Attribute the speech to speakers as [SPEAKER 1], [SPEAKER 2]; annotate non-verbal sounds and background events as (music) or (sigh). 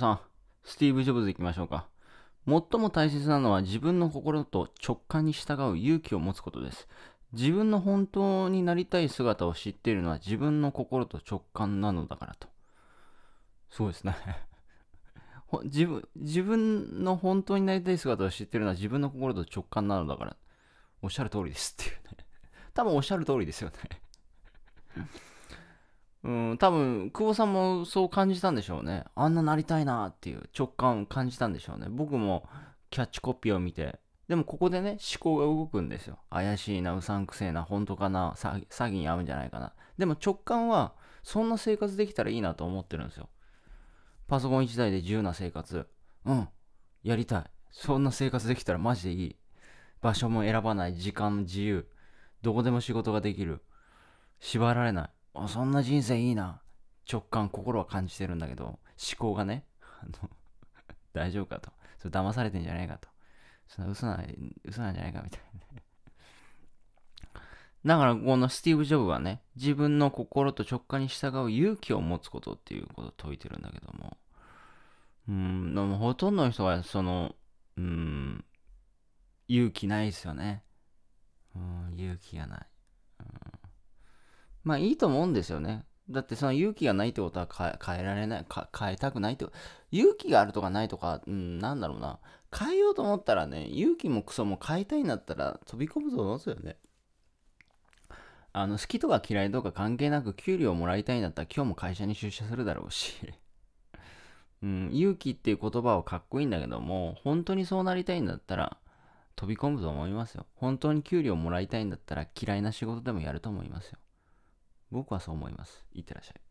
[SPEAKER 1] さん、スティーブ・ジョブズ行きましょうか。最も大切なのは自分の心と直感に従う勇気を持つことです。自分の本当になりたい姿を知っているのは自分の心と直感なのだからと。そうですね (laughs) 自分、自分の本当になりたい姿を知っているのは自分の心と直感なのだから。おっしゃる通りですっていうね多分おっしゃる通りですよねうん、多分、久保さんもそう感じたんでしょうね。あんななりたいなっていう直感を感じたんでしょうね。僕もキャッチコピーを見て、でもここでね、思考が動くんですよ。怪しいな、うさんくせえな、本当かな、詐欺に合うんじゃないかな。でも直感は、そんな生活できたらいいなと思ってるんですよ。パソコン1台で自由な生活。うん、やりたい。そんな生活できたらマジでいい。場所も選ばない、時間自由。どこでも仕事ができる。縛られない。あそんな人生いいな直感心は感じてるんだけど思考がね (laughs) 大丈夫かとそれ騙されてんじゃないかとその嘘な嘘なんじゃないかみたいなだからこのスティーブ・ジョブはね自分の心と直感に従う勇気を持つことっていうことを説いてるんだけどもうんでもほとんどの人はそのうん勇気ないですよねうん勇気がないまあいいと思うんですよね。だってその勇気がないってことは変えられない変えたくないって勇気があるとかないとか、うん、なんだろうな変えようと思ったらね勇気もクソも変えたいんだったら飛び込むと思うんですよねあの好きとか嫌いとか関係なく給料もらいたいんだったら今日も会社に出社するだろうし (laughs) うん、勇気っていう言葉はかっこいいんだけども本当にそうなりたいんだったら飛び込むと思いますよ本当に給料もらいたいんだったら嫌いな仕事でもやると思いますよ僕はそう思います。いってらっしゃい。